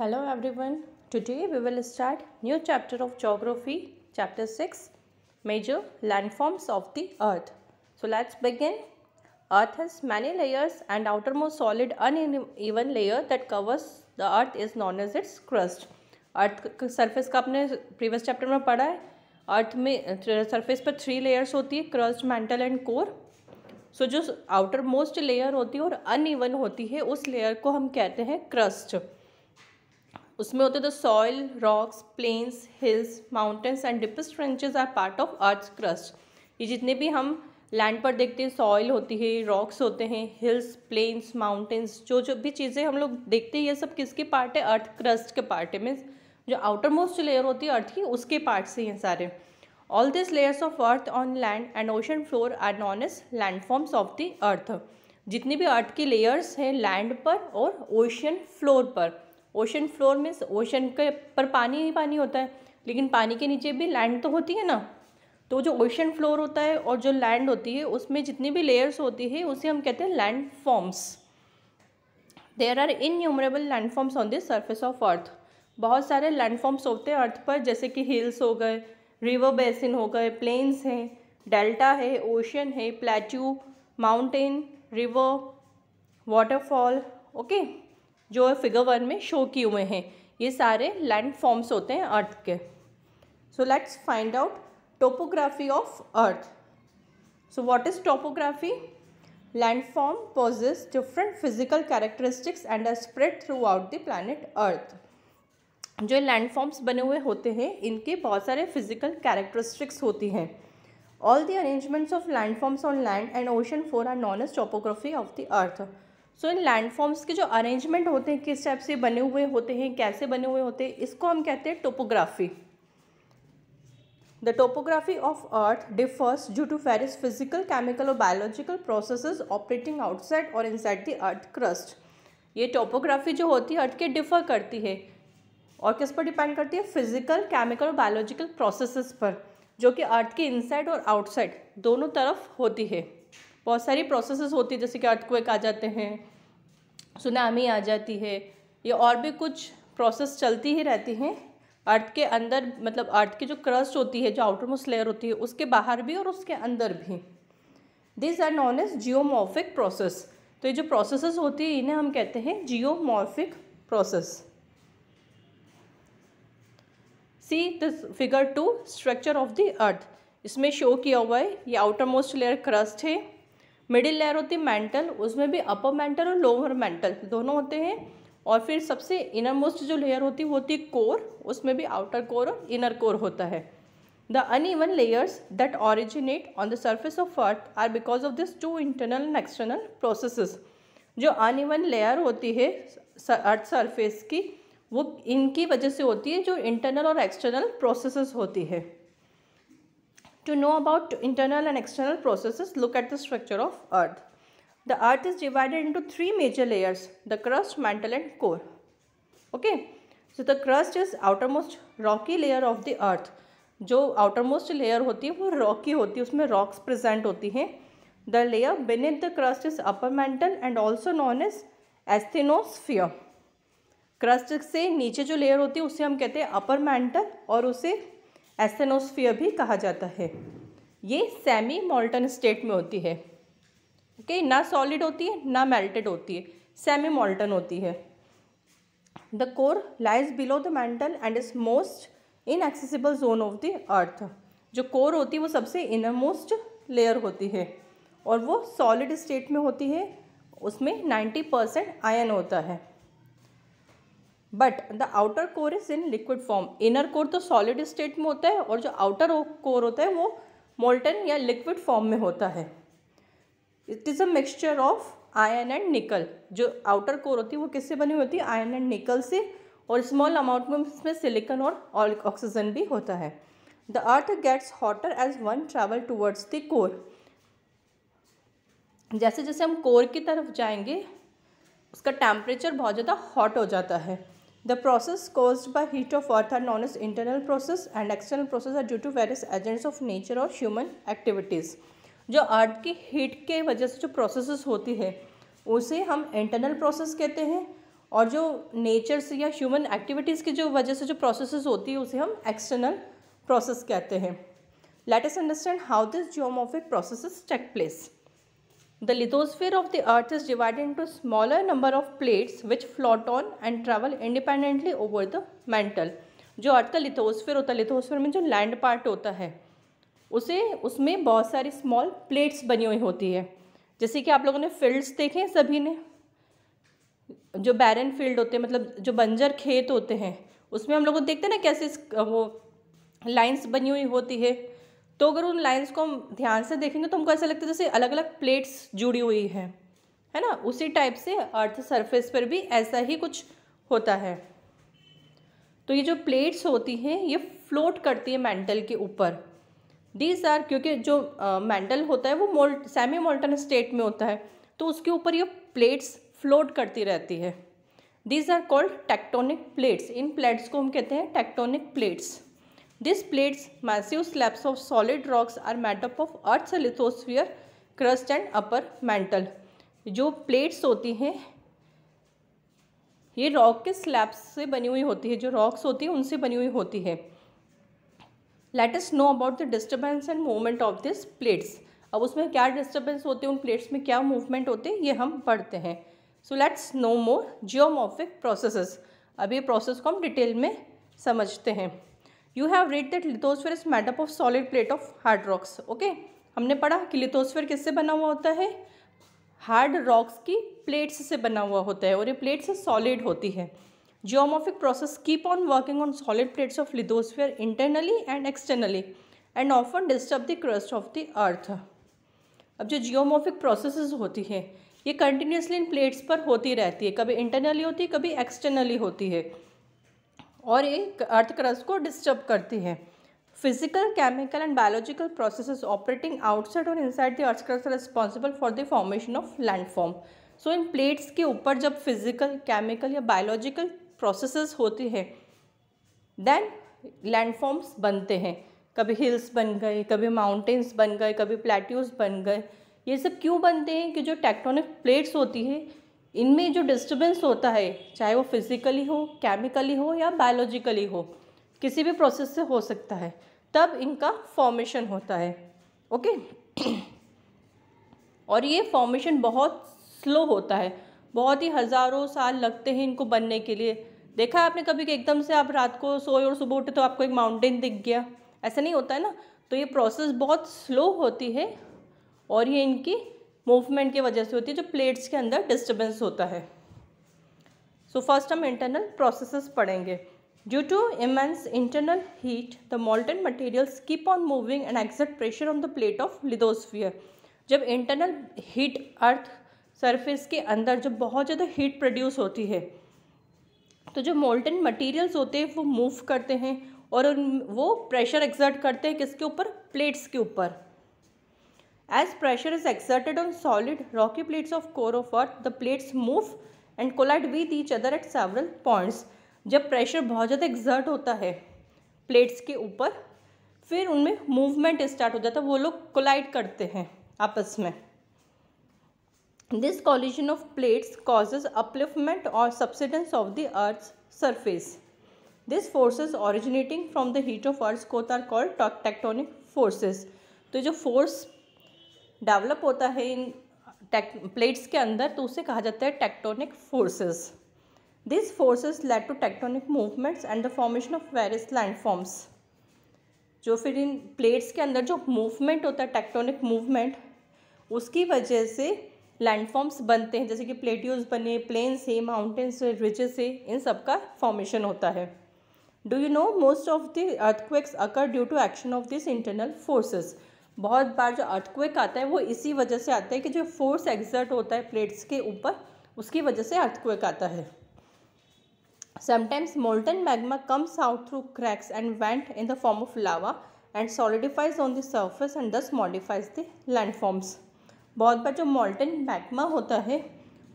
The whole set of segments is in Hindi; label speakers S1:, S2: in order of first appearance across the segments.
S1: hello everyone today we will start new chapter of geography chapter 6 major landforms of the earth so let's begin earth has many layers and outermost solid uneven layer that covers the earth is known as its crust earth surface का आपने प्रीवियस चैप्टर में पढ़ा है अर्थ में सरफेस पर थ्री लेयर्स होती है crust mantle and core so जो आउटर मोस्ट लेयर होती है और अनइवन होती है उस लेयर को हम कहते हैं क्रस्ट उसमें होते the soil rocks plains hills mountains and deepest trenches are part of earth crust ये जितने भी हम लैंड पर देखते हैं सॉइल होती है रॉक्स होते हैं हिल्स प्लेन्स माउंटेंस जो जो भी चीज़ें हम लोग देखते हैं ये सब किसके पार्ट है अर्थ क्रस्ट के पार्ट है मीन्स जो आउटर मोस्ट लेयर होती है अर्थ की उसके पार्ट से हैं सारे all this layers of earth on land and ocean floor are known as landforms of the earth जितनी भी अर्थ की लेयर्स हैं लैंड पर और ओशन फ्लोर पर ओशन फ्लोर में ओशन के पर पानी ही पानी होता है लेकिन पानी के नीचे भी लैंड तो होती है ना तो जो ओशन फ्लोर होता है और जो लैंड होती है उसमें जितनी भी लेयर्स होती है उसे हम कहते हैं land forms there are innumerable land forms on this surface of earth बहुत सारे लैंड फॉर्म्स होते हैं अर्थ पर जैसे कि हिल्स हो गए रिवर बेसिन हो गए प्लेन्स हैं डेल्टा है ओशन है plateau mountain river waterfall okay okay? जो फिगर वन में शो किए हुए हैं ये सारे लैंड फॉर्म्स होते हैं अर्थ के so let's find out topography of earth so what is topography land form landform different physical characteristics and are spread throughout the plan earth जो लैंड फॉर्म्स बने हुए होते हैं इनके बहुत सारे फिजिकल कैरेक्टरिस्टिक्स होती हैं all the arrangements of land forms on land and ocean floor are known as topography of the earth so इन लैंडफॉर्म्स के जो अरेंजमेंट होते हैं किस टाइप से बने हुए होते हैं कैसे बने हुए होते हैं इसको हम कहते हैं topography the topography of earth differs due to various physical chemical और बायोलॉजिकल प्रोसेस ऑपरेटिंग आउटसाइड और इनसाइड द अर्थ क्रस्ट ये टोपोग्राफी जो होती है अर्थ के डिफर करती है और किस पर डिपेंड करती है फिजिकल केमिकल और बायोलॉजिकल प्रोसेसेस पर जो कि अर्थ के इनसाइड और आउटसाइड दोनों तरफ होती है बहुत सारी प्रोसेसेस होती है जैसे कि अर्थक्वेक आ जाते हैं सुनामी आ जाती है ये और भी कुछ प्रोसेस चलती ही रहती हैं अर्थ के अंदर मतलब अर्थ की जो क्रस्ट होती है जो आउटर मोस्ट लेयर होती है उसके बाहर भी और उसके अंदर भी this are known as geomorphic process तो ये जो प्रोसेसेस होती है इन्हें हम कहते हैं geomorphic process see this figure two structure of the earth इसमें शो किया हुआ है ये आउटर मोस्ट लेयर क्रस्ट है मिडिल लेयर होती है मेंटल उसमें भी अपर मेंटल और लोअर मेंटल दोनों होते हैं और फिर सबसे इनर मोस्ट जो लेयर होती है वो होती है कोर उसमें भी आउटर कोर और इनर कोर होता है the uneven layers that originate on the surface of earth are because of this two internal and external process जो अनइवन लेयर होती है अर्थ सर्फेस की वो इनकी वजह से होती है जो इंटरनल और एक्सटर्नल प्रोसेस होती है To know about internal and external processes, look at the structure of earth. The earth is divided into three major layers, the crust, mantle and core. Okay, so the crust is outermost rocky layer of the earth. जो आउटर मोस्ट लेयर होती है वो रॉकी होती है उसमें रॉक्स प्रेजेंट होती हैं the layer beneath the crust is upper mantle and also known is asthenosphere crust से नीचे जो लेयर होती है उसे हम कहते हैं अपर मेंटल और उसे एस्थेनोस्फियर भी कहा जाता है ये सेमी मोल्टन स्टेट में होती है ओके okay? ना सॉलिड होती है ना मेल्टेड होती है सेमी मोल्टन होती है the core lies below the mantle and is most accessible zone of the earth जो कोर होती है वो सबसे इनर मोस्ट लेयर होती है और वो सॉलिड स्टेट में होती है उसमें 90 परसेंट आयन होता है but the outer core is in liquid form inner core तो सॉलिड स्टेट में होता है और जो आउटर कोर होता है वो मोल्टन या लिक्विड फॉर्म में होता है it is a mixture of iron and nickel जो आउटर कोर होती है वो किससे बनी होती है आयन एंड निकल से और स्मॉल अमाउंट में इसमें सिलिकन और ऑक्सीजन भी होता है the earth gets hotter as one travel towards the core जैसे जैसे हम कोर की तरफ जाएंगे उसका टेम्परेचर बहुत ज़्यादा हॉट हो जाता है The process caused by heat of earth are known as internal process and external process are due to various agents of nature or human activities. जो अर्थ की हीट के वजह से जो प्रोसेस होती है उसे हम इंटरनल प्रोसेस कहते हैं और जो नेचर से या ह्यूमन एक्टिविटीज़ की जो वजह से जो प्रोसेसेस होती है उसे हम एक्सटर्नल प्रोसेस कहते हैं let us understand how this geomorphic processes take place The lithosphere of the earth is divided into smaller number of plates which float on and travel independently over the mantle. जो अर्थ का लिथोस्फेयर होता है लिथोस्फेयर में जो लैंड पार्ट होता है उसे उसमें बहुत सारी स्मॉल प्लेट्स बनी हुई होती है जैसे कि आप लोगों ने फील्ड्स देखे हैं सभी ने जो बैरन फील्ड होते हैं मतलब जो बंजर खेत होते हैं उसमें हम लोग देखते हैं ना कैसे वो लाइंस बनी हुई होती है तो अगर उन लाइन्स को हम ध्यान से देखेंगे तो हमको ऐसा लगता है जैसे अलग अलग प्लेट्स जुड़ी हुई हैं है ना उसी टाइप से अर्थ सरफेस पर भी ऐसा ही कुछ होता है तो ये जो प्लेट्स होती हैं ये फ्लोट करती है मेंटल के ऊपर दीज आर क्योंकि जो मेंटल होता है वो मोल्ट सेमी मोल्टन स्टेट में होता है तो उसके ऊपर ये प्लेट्स फ्लोट करती रहती है these are called tectonic plates इन प्लेट्स को हम कहते हैं tectonic plates this plates massive slabs of solid rocks are made of earth Earth's crust and upper upper जो प्लेट्स होती हैं ये रॉक के स्लैब्स से बनी हुई होती है जो रॉक्स होती हैं उनसे बनी हुई होती है let us know about the disturbance and movement of this plates अब उसमें क्या डिस्टर्बेंस होते हैं उन प्लेट्स में क्या मूवमेंट होते हैं ये हम पढ़ते हैं so let's know more geomorphic processes अब ये प्रोसेस को हम डिटेल में समझते हैं you have read that lithosphere is made up of solid plate of hard rocks okay हमने पढ़ा कि लिथोस्फेयर किससे बना हुआ होता है हार्ड रॉक्स की प्लेट्स से बना हुआ होता है और ये प्लेट्स सॉलिड होती है geomorphic process keep on working on solid plates of lithosphere internally and externally and often disturb the crust of the earth अब जो जियोमोफिक प्रोसेस होती हैं ये कंटिन्यूसली इन प्लेट्स पर होती रहती है कभी इंटरनली होती है कभी एक्सटर्नली होती है और ये अर्थ क्रस्ट को डिस्टर्ब करती है physical chemical and biological process operating outside और inside the earth crust responsible for the formation of landform so इन प्लेट्स के ऊपर जब फिजिकल केमिकल या बायोलॉजिकल प्रोसेस होती है देन लैंडफॉर्म्स बनते हैं कभी हिल्स बन गए कभी माउंटेन्स बन गए कभी प्लेट्यूज बन गए ये सब क्यों बनते हैं कि जो टेक्टोनिक प्लेट्स होती है इनमें जो डिस्टर्बेंस होता है चाहे वो फिज़िकली हो केमिकली हो या बायोलॉजिकली हो किसी भी प्रोसेस से हो सकता है तब इनका फॉर्मेशन होता है ओके और ये फॉर्मेशन बहुत स्लो होता है बहुत ही हज़ारों साल लगते हैं इनको बनने के लिए देखा है आपने कभी कि एकदम से आप रात को सोए और सुबह उठे तो आपको एक माउंटेन दिख गया ऐसा नहीं होता है ना तो ये प्रोसेस बहुत स्लो होती है और ये इनकी मूवमेंट की वजह से होती है जो प्लेट्स के अंदर डिस्टर्बेंस होता है सो फर्स्ट हम इंटरनल प्रोसेसेस पढ़ेंगे due to immense internal heat the molten materials keep on moving and exert pressure on the plate of lithosphere जब इंटरनल हीट अर्थ सरफेस के अंदर जब बहुत ज़्यादा हीट प्रोड्यूस होती है तो जो मोल्टन मटेरियल्स होते हैं वो मूव करते हैं और वो प्रेशर एग्जर्ट करते हैं किसके ऊपर प्लेट्स के ऊपर as pressure is exerted on solid rocky plates of core of earth, the plates move and collide with each other at several points. जब प्रेशर बहुत ज़्यादा एक्सर्ट होता है प्लेट्स के ऊपर फिर उनमें मूवमेंट स्टार्ट हो जाता है वो लोग कोलाइड करते हैं आपस में this collision of plates causes upliftment और subsidence of the earth surface this forces originating from the heat of earth को आर कॉल्ड टेक्टोनिक फोर्सेज तो जो फोर्स डेवलप होता है इन प्लेट्स के अंदर तो उसे कहा जाता है tectonic forces this forces led to tectonic movements and the formation of various landforms जो फिर इन प्लेट्स के अंदर जो मूवमेंट होता है टेक्टोनिक मूवमेंट उसकी वजह से लैंडफॉर्म्स बनते हैं जैसे कि प्लेट्यूज बने प्लेन्स है माउंटेन्स है रिजेस है इन सब का फॉर्मेशन होता है do you know most of the earthquakes occur due to action of this internal forces बहुत बार जो अर्थक्वेक आता है वो इसी वजह से आता है कि जो फोर्स एग्जर्ट होता है प्लेट्स के ऊपर उसकी वजह से अर्थक्वेक आता है sometimes molten magma comes out through cracks and vent in the form of lava and solidifies on the surface and thus modifies the landforms बहुत बार जो मोल्टन मैग्मा होता है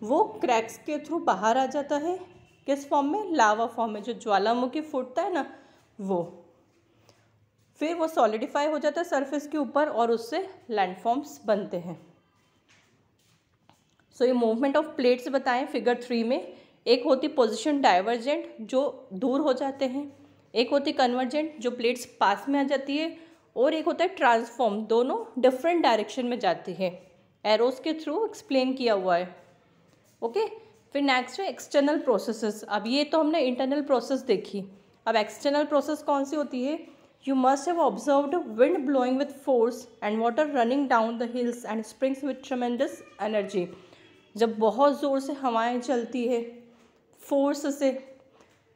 S1: वो क्रैक्स के थ्रू बाहर आ जाता है किस फॉर्म में लावा फॉर्म में जो ज्वालामुखी फूटता है ना वो फिर वो सॉलिडिफाई हो जाता है सरफेस के ऊपर और उससे लैंडफॉर्म्स बनते हैं सो so, ये मूवमेंट ऑफ प्लेट्स बताएं फिगर थ्री में एक होती पोजीशन डाइवर्जेंट जो दूर हो जाते हैं एक होती कन्वर्जेंट जो प्लेट्स पास में आ जाती है और एक होता है ट्रांसफॉर्म दोनों डिफरेंट डायरेक्शन में जाती है एरोस के थ्रू एक्सप्लेन किया हुआ है ओके फिर नेक्स्ट है एक्सटर्नल प्रोसेसेस अब ये तो हमने इंटरनल प्रोसेस देखी अब एक्सटर्नल प्रोसेस कौन सी होती है You must have observed wind blowing with force and water running down the hills and springs with tremendous energy. जब बहुत ज़ोर से हवाएं चलती है फोर्स से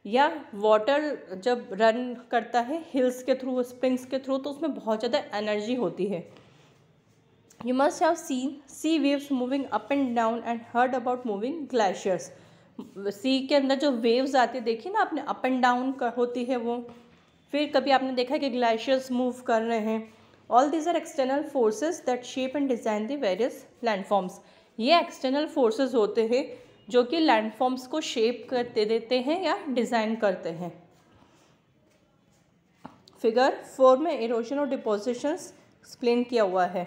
S1: या वाटर जब रन करता है हिल्स के थ्रू स्प्रिंग्स के थ्रू तो उसमें बहुत ज़्यादा एनर्जी होती है you must have seen sea waves moving up and down and heard about moving glaciers sea के अंदर जो वेव्स आती है देखिए ना आपने अप एंड डाउन होती है वो फिर कभी आपने देखा है कि ग्लेशियर्स मूव कर रहे हैं all these are external forces that shape and design the various landforms ये एक्सटर्नल फोर्सेस होते हैं जो कि लैंडफॉर्म्स को शेप करते देते हैं या डिज़ाइन करते हैं फिगर फोर में इरोशन और डिपोजिशंस एक्सप्लेन किया हुआ है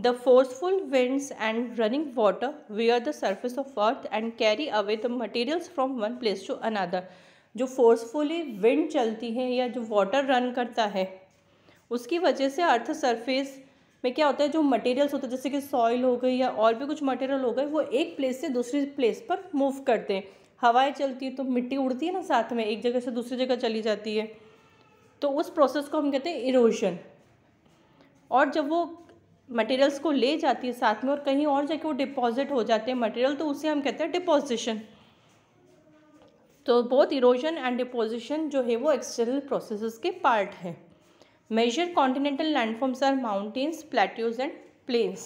S1: the forceful winds and running water wear the surface of earth and carry away the materials from one place to another जो फोर्सफुली विंड चलती है या जो वाटर रन करता है उसकी वजह से अर्थ सरफेस में क्या होता है जो मटेरियल्स होते हैं जैसे कि सॉइल हो गई या और भी कुछ मटेरियल हो गए वो एक प्लेस से दूसरी प्लेस पर मूव करते हैं हवाएं चलती है तो मिट्टी उड़ती है ना साथ में एक जगह से दूसरी जगह चली जाती है तो उस प्रोसेस को हम कहते हैं इरोजन और जब वो मटेरियल्स को ले जाती है साथ में और कहीं और जाके वो डिपॉजिट हो जाते हैं मटेरियल तो उसे हम कहते हैं डिपोजिशन तो बोथ इरोजन एंड डिपोजिशन जो है वो एक्सटर्नल प्रोसेस के पार्ट है major continental landforms are mountains plateaus and plains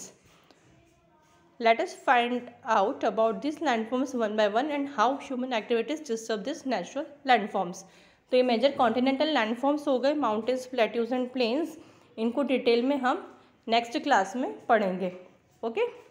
S1: let us find out about this landforms one by one and how human activities disturb this natural landforms तो ये मेजर कॉन्टिनेंटल लैंडफॉर्म्स हो गए माउंटेन्स प्लेट्यूज एंड प्लेन्स इनको डिटेल में हम नेक्स्ट क्लास में पढ़ेंगे ओके okay?